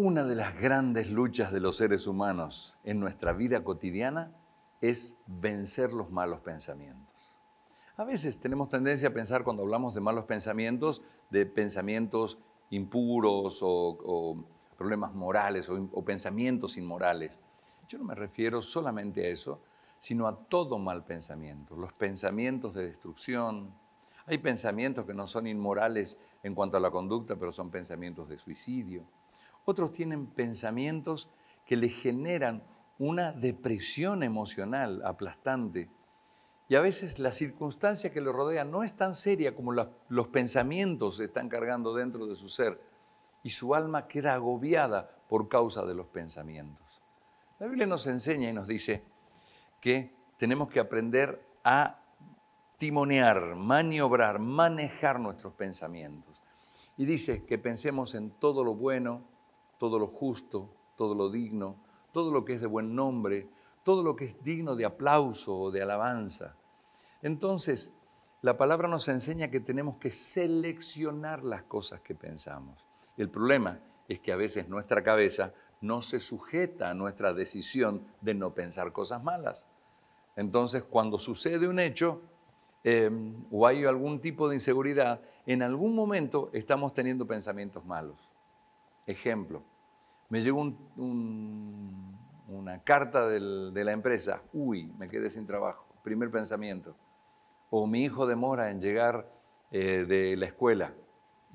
Una de las grandes luchas de los seres humanos en nuestra vida cotidiana es vencer los malos pensamientos. A veces tenemos tendencia a pensar cuando hablamos de malos pensamientos, de pensamientos impuros o, problemas morales o pensamientos inmorales. Yo no me refiero solamente a eso, sino a todo mal pensamiento, los pensamientos de destrucción. Hay pensamientos que no son inmorales en cuanto a la conducta, pero son pensamientos de suicidio otros tienen pensamientos que le generan una depresión emocional aplastante. Y a veces la circunstancia que lo rodea no es tan seria como los pensamientos se están cargando dentro de su ser. Y su alma queda agobiada por causa de los pensamientos. La Biblia nos enseña y nos dice que tenemos que aprender a timonear, maniobrar, manejar nuestros pensamientos. Y dice que pensemos en todo lo bueno, todo lo justo, todo lo digno, todo lo que es de buen nombre, todo lo que es digno de aplauso o de alabanza. Entonces, la palabra nos enseña que tenemos que seleccionar las cosas que pensamos. El problema es que a veces nuestra cabeza no se sujeta a nuestra decisión de no pensar cosas malas. Entonces, cuando sucede un hecho em, o hay algún tipo de inseguridad, en algún momento estamos teniendo pensamientos malos. Ejemplo, me llegó una carta de la empresa, uy, me quedé sin trabajo, primer pensamiento. O mi hijo demora en llegar eh, de la escuela.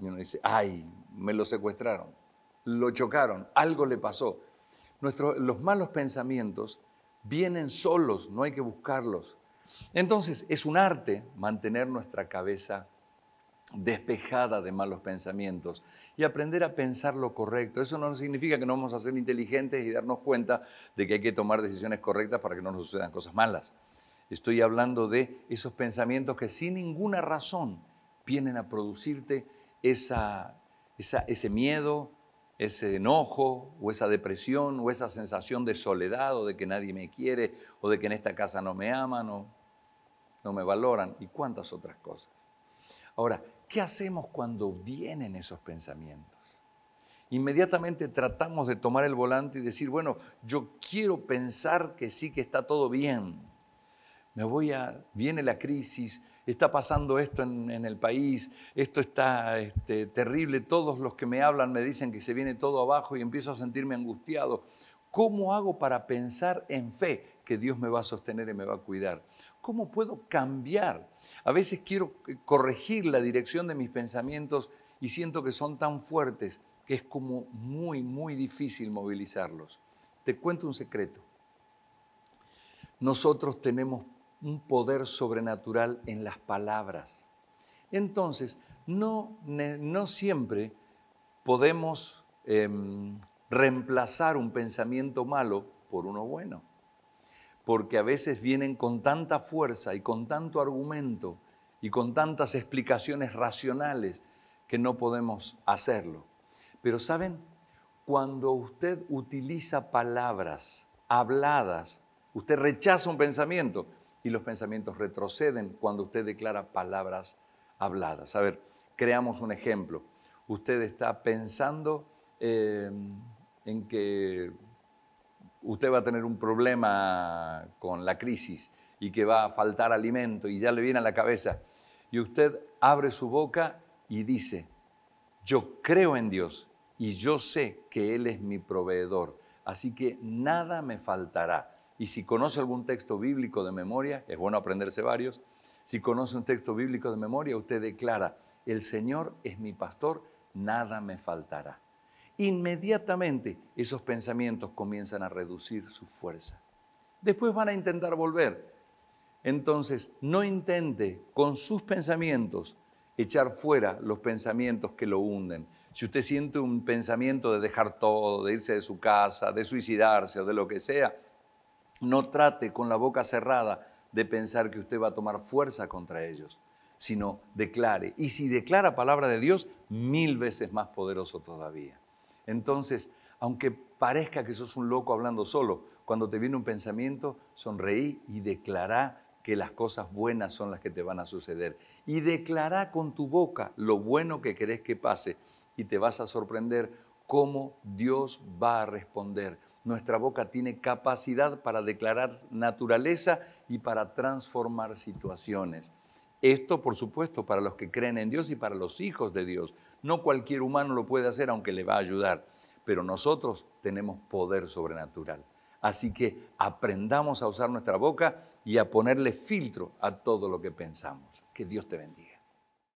Y uno dice, ay, me lo secuestraron, lo chocaron, algo le pasó. los malos pensamientos vienen solos, no hay que buscarlos. Entonces, es un arte mantener nuestra cabeza despejada de malos pensamientos y aprender a pensar lo correcto. Eso no significa que no vamos a ser inteligentes y darnos cuenta de que hay que tomar decisiones correctas para que no nos sucedan cosas malas. Estoy hablando de esos pensamientos que sin ninguna razón vienen a producirte ese miedo, ese enojo o esa depresión o esa sensación de soledad o de que nadie me quiere o de que en esta casa no me aman o no me valoran y cuántas otras cosas. Ahora, ¿qué hacemos cuando vienen esos pensamientos? Inmediatamente tratamos de tomar el volante y decir, bueno, yo quiero pensar que sí que está todo bien. Me voy a, viene la crisis, está pasando esto en, el país, esto está este, terrible, todos los que me hablan me dicen que se viene todo abajo y empiezo a sentirme angustiado. ¿Cómo hago para pensar en fe que Dios me va a sostener y me va a cuidar? ¿Cómo puedo cambiar? A veces quiero eh, corregir la dirección de mis pensamientos y siento que son tan fuertes que es como muy, muy difícil movilizarlos. Te cuento un secreto. Nosotros tenemos un poder sobrenatural en las palabras. Entonces, no, siempre podemos em, reemplazar un pensamiento malo por uno bueno porque a veces vienen con tanta fuerza y con tanto argumento y con tantas explicaciones racionales que no podemos hacerlo. Pero saben, cuando usted utiliza palabras habladas, usted rechaza un pensamiento y los pensamientos retroceden cuando usted declara palabras habladas. A ver, creamos un ejemplo. Usted está pensando eh, en que usted va a tener un problema con la crisis y que va a faltar alimento y ya le viene a la cabeza. Y usted abre su boca y dice, yo creo en Dios y yo sé que Él es mi proveedor, así que nada me faltará. Y si conoce algún texto bíblico de memoria, es bueno aprenderse varios, si conoce un texto bíblico de memoria, usted declara, el Señor es mi pastor, nada me faltará inmediatamente esos pensamientos comienzan a reducir su fuerza. Después van a intentar volver. Entonces, no intente con sus pensamientos echar fuera los pensamientos que lo hunden. Si usted siente un pensamiento de dejar todo, de irse de su casa, de suicidarse o de lo que sea, no trate con la boca cerrada de pensar que usted va a tomar fuerza contra ellos, sino declare. Y si declara palabra de Dios, mil veces más poderoso todavía. Entonces, aunque parezca que sos un loco hablando solo, cuando te viene un pensamiento, sonreí y declará que las cosas buenas son las que te van a suceder. Y declará con tu boca lo bueno que querés que pase y te vas a sorprender cómo Dios va a responder. Nuestra boca tiene capacidad para declarar naturaleza y para transformar situaciones. Esto, por supuesto, para los que creen en Dios y para los hijos de Dios. No cualquier humano lo puede hacer, aunque le va a ayudar. Pero nosotros tenemos poder sobrenatural. Así que aprendamos a usar nuestra boca y a ponerle filtro a todo lo que pensamos. Que Dios te bendiga.